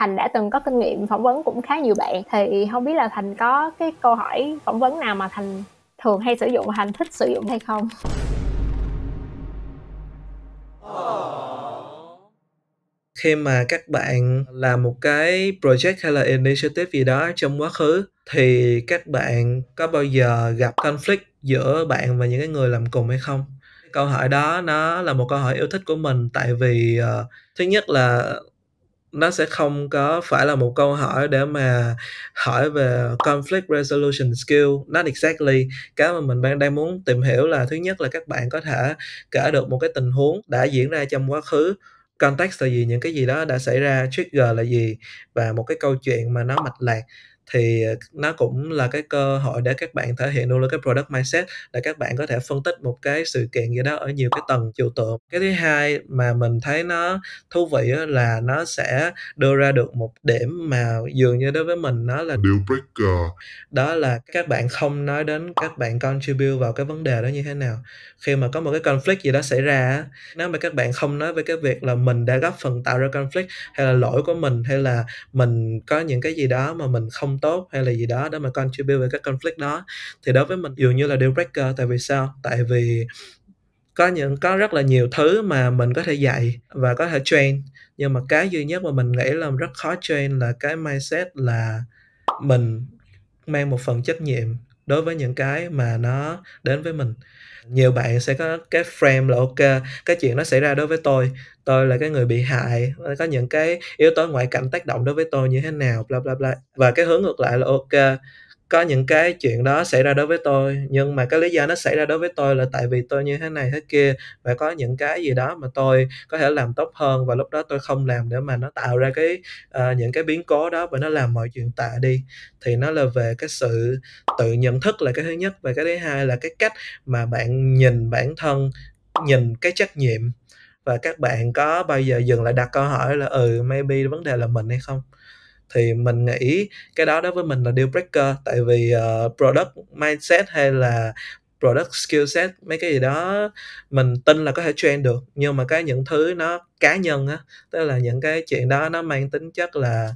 thành đã từng có kinh nghiệm phỏng vấn cũng khá nhiều bạn thì không biết là thành có cái câu hỏi phỏng vấn nào mà thành thường hay sử dụng và thành thích sử dụng hay không khi mà các bạn làm một cái project hay là initiative gì đó trong quá khứ thì các bạn có bao giờ gặp conflict giữa bạn và những cái người làm cùng hay không câu hỏi đó nó là một câu hỏi yêu thích của mình tại vì uh, thứ nhất là nó sẽ không có phải là một câu hỏi để mà hỏi về conflict resolution skill not exactly cái mà mình đang đang muốn tìm hiểu là thứ nhất là các bạn có thể kể được một cái tình huống đã diễn ra trong quá khứ context là gì những cái gì đó đã xảy ra trigger là gì và một cái câu chuyện mà nó mạch lạc thì ờ, nó cũng là cái cơ hội để các bạn thể hiện được cái product mindset để các bạn có thể phân tích một cái sự kiện gì đó ở nhiều cái tầng chiều tượng cái thứ hai mà mình thấy nó thú vị là nó sẽ đưa ra được một điểm mà dường như đối với mình nó là deal breaker đó là các bạn không nói đến các bạn contribute vào cái vấn đề đó như thế nào khi mà có một cái conflict gì đó xảy ra nếu mà các bạn không nói về cái việc là mình đã góp phần tạo ra conflict hay là lỗi của mình hay là mình có những cái gì đó mà mình không tốt hay là gì đó để mà contribute về các conflict đó thì đối với mình dường như là deal breaker tại vì sao tại vì có những có rất là nhiều thứ mà mình có thể dạy và có thể train nhưng mà cái duy nhất mà mình nghĩ là rất khó train là cái mindset là mình mang một phần trách nhiệm đối với những cái mà nó đến với mình nhiều bạn sẽ có cái frame là ok cái chuyện nó xảy ra đối với tôi tôi là cái người bị hại có những cái yếu tố ngoại cảnh tác động đối với tôi như thế nào bla bla bla và cái hướng ngược lại là ok có những cái chuyện đó xảy ra đối với tôi nhưng mà cái lý do nó xảy ra đối với tôi là tại vì tôi như thế này thế kia và có những cái gì đó mà tôi có thể làm tốt hơn và lúc đó tôi không làm để mà nó tạo ra cái uh, những cái biến cố đó và nó làm mọi chuyện tệ đi thì nó là về cái sự tự nhận thức là cái thứ nhất và cái thứ hai là cái cách mà bạn nhìn bản thân nhìn cái trách nhiệm và các bạn có bao giờ dừng lại đặt câu hỏi là ừ maybe vấn đề là mình hay không thì mình nghĩ cái đó đối với mình là deal breaker tại vì uh, product mindset hay là product skill set mấy cái gì đó mình tin là có thể train được nhưng mà cái những thứ nó cá nhân á tức là những cái chuyện đó nó mang tính chất là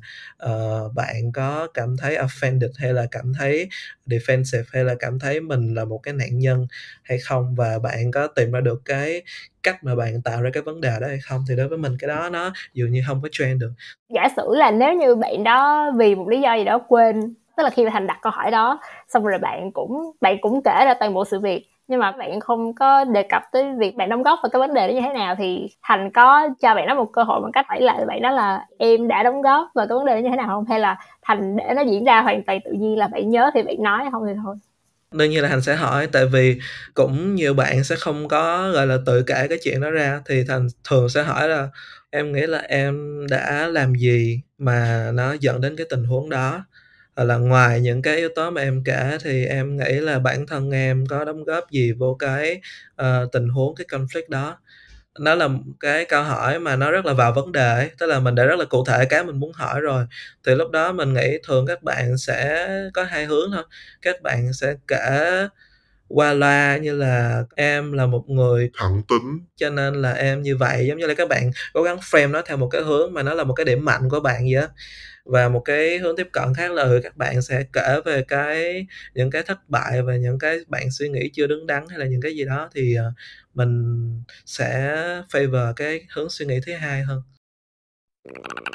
uh, bạn có cảm thấy offended hay là cảm thấy defensive hay là cảm thấy mình là một cái nạn nhân hay không và bạn có tìm ra được cái cách mà bạn tạo ra cái vấn đề đó hay không thì đối với mình cái đó nó dường như không có train được giả sử là nếu như bạn đó vì một lý do gì đó quên tức là khi mà thành đặt câu hỏi đó xong rồi bạn cũng bạn cũng kể ra toàn bộ sự việc nhưng mà bạn không có đề cập tới việc bạn đóng góp vào cái vấn đề đó như thế nào thì thành có cho bạn nó một cơ hội bằng cách hỏi lại bạn đó là em đã đóng góp vào cái vấn đề đó như thế nào không hay là thành để nó diễn ra hoàn toàn tự nhiên là bạn nhớ thì bạn nói không thì thôi đương nhiên là thành sẽ hỏi tại vì cũng nhiều bạn sẽ không có gọi là tự kể cái chuyện đó ra thì thành thường sẽ hỏi là em nghĩ là em đã làm gì mà nó dẫn đến cái tình huống đó là ngoài những cái yếu tố mà em kể thì em nghĩ là bản thân em có đóng góp gì vô cái uh, tình huống cái conflict đó nó là cái câu hỏi mà nó rất là vào vấn đề tức là mình đã rất là cụ thể cái mình muốn hỏi rồi thì lúc đó mình nghĩ thường các bạn sẽ có hai hướng thôi các bạn sẽ kể qua loa như là em là một người thẳng tính cho nên là em như vậy giống như là các bạn cố gắng frame nó theo một cái hướng mà nó là một cái điểm mạnh của bạn vậy và một cái hướng tiếp cận khác là ừ, các bạn sẽ kể về cái những cái thất bại và những cái bạn suy nghĩ chưa đứng đắn hay là những cái gì đó thì ờ, mình sẽ favor cái hướng suy nghĩ thứ hai hơn